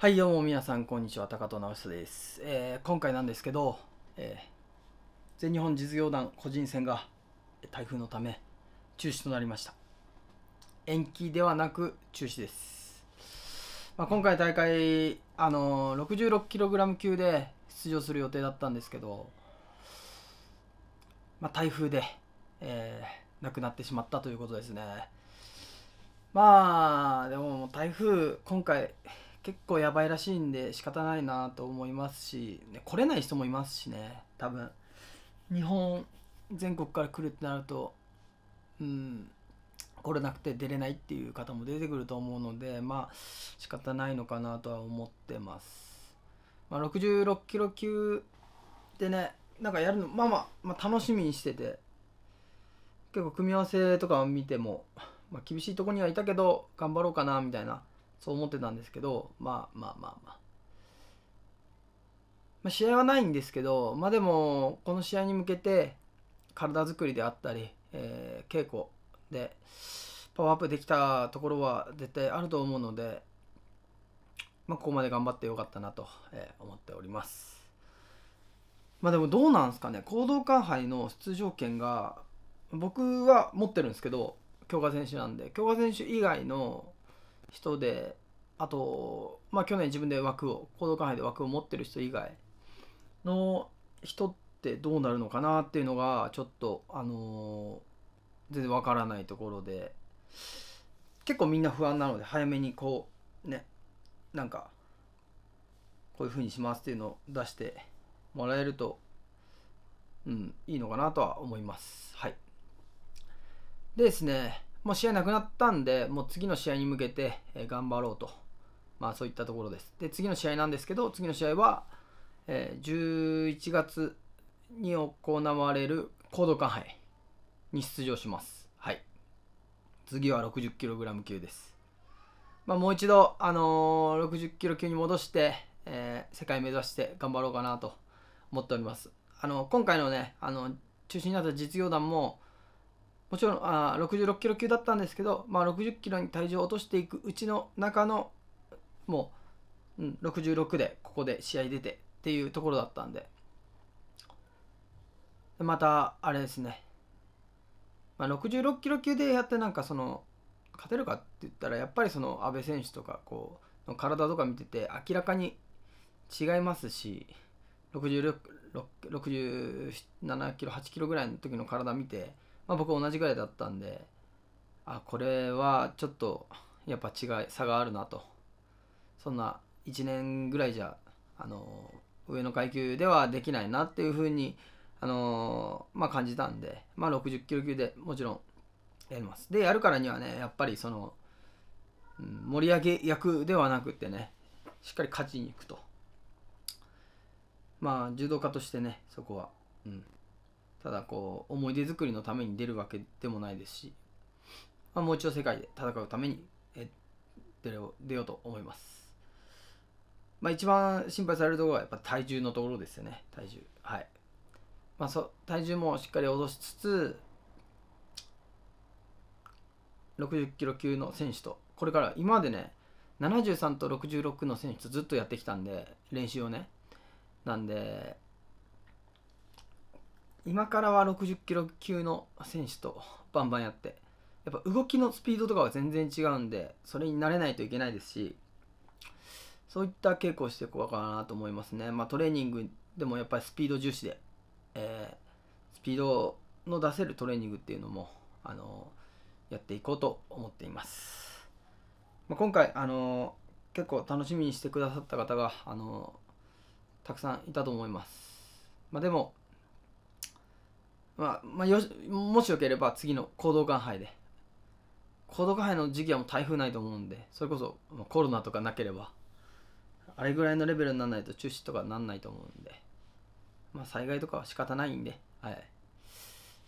はい、どうも皆さん、こんにちは。高藤直人です、えー、今回なんですけど、えー、全日本実業団個人戦が台風のため中止となりました。延期ではなく中止です。まあ、今回大会、あのー、66kg 級で出場する予定だったんですけど、まあ、台風で、えー、なくなってしまったということですね。まあ、でも台風、今回、結構やばいらしいんで仕方ないなと思いますし、ね、来れない人もいますしね多分日本全国から来るってなるとうん来れなくて出れないっていう方も出てくると思うのでまあ仕方ないのかなとは思ってます、まあ、66キロ級でねなんかやるのまあ、まあ、まあ楽しみにしてて結構組み合わせとかを見ても、まあ、厳しいとこにはいたけど頑張ろうかなみたいなそう思ってたんですけど、まあまあまあまあ。まあ、試合はないんですけど、まあでも、この試合に向けて、体作りであったり、えー、稽古で、パワーアップできたところは絶対あると思うので、まあ、ここまで頑張ってよかったなと、え思っております。まあでもどうなんですかね、行動館杯の出場権が、僕は持ってるんですけど、強化選手なんで、強化選手以外の人であと、まあ、去年自分で枠を行動管理で枠を持ってる人以外の人ってどうなるのかなっていうのがちょっとあのー、全然わからないところで結構みんな不安なので早めにこうねなんかこういうふうにしますっていうのを出してもらえるとうんいいのかなとは思いますはいでですねもう試合なくなったんで、もう次の試合に向けて、え頑張ろうと、まあそういったところです。で、次の試合なんですけど、次の試合は、えー、11月に行われる高度館杯に出場します。はい。次は 60kg 級です。まあ、もう一度、あのー、60キロ級に戻して、えー、世界目指して頑張ろうかなと思っております。あの今回のね、あの中心になった実業団も、もちろんあ66キロ級だったんですけど、まあ、60キロに体重を落としていくうちの中のもう、うん、66でここで試合出てっていうところだったんでまたあれですね、まあ、66キロ級でやってなんかその勝てるかって言ったらやっぱりその阿部選手とかこう体とか見てて明らかに違いますし66 67キロ8キロぐらいの時の体見てまあ、僕同じぐらいだったんであこれはちょっとやっぱ違い差があるなとそんな1年ぐらいじゃあの上の階級ではできないなっていうふうにあのまあ、感じたんで、まあ、60キロ級でもちろんやりますでやるからにはねやっぱりその、うん、盛り上げ役ではなくってねしっかり勝ちに行くとまあ柔道家としてねそこは、うん、ただこう思い出作りのために出るわけでもないですし、まあ、もう一度世界で戦うためにえ出よ出ようと思います、まあ、一番心配されるところはやっぱ体重のところですよね体重はい、まあそ、そ体重もしっかり落としつつ60キロ級の選手とこれから今までね73と66の選手とずっとやってきたんで練習をねなんで今からは60キロ級の選手とバンバンやってやっぱ動きのスピードとかは全然違うんでそれに慣れないといけないですしそういった稽古をしていこうかなと思いますね、まあ、トレーニングでもやっぱりスピード重視で、えー、スピードの出せるトレーニングっていうのも、あのー、やっていこうと思っています、まあ、今回、あのー、結構楽しみにしてくださった方が、あのたくさんいたと思います、まあ、でもまあ、まあ、よもしよければ次の行動管配で行動管配の時期はもう台風ないと思うんでそれこそコロナとかなければあれぐらいのレベルにならないと中止とかなんないと思うんでまあ災害とかは仕方ないんではい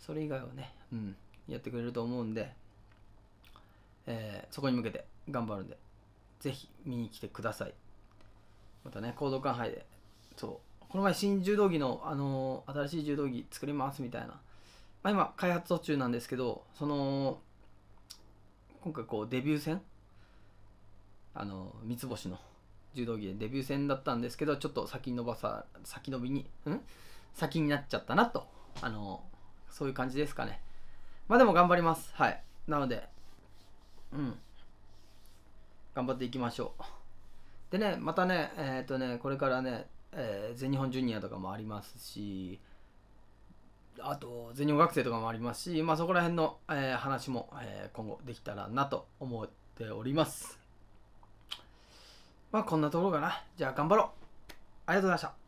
それ以外はねうんやってくれると思うんで、えー、そこに向けて頑張るんでぜひ見に来てくださいまたね行動館杯でそうこの前新柔道着の、あのー、新しい柔道着作りますみたいな、まあ、今開発途中なんですけどその今回こうデビュー戦あの三つ星の柔道着でデビュー戦だったんですけどちょっと先延ばさ先延びにん先になっちゃったなとあのそういう感じですかねまあでも頑張りますはいなのでうん頑張っていきましょうでねまたねえっ、ー、とねこれからねえー、全日本ジュニアとかもありますしあと全日本学生とかもありますし、まあ、そこら辺の、えー、話も、えー、今後できたらなと思っておりますまあこんなところかなじゃあ頑張ろうありがとうございました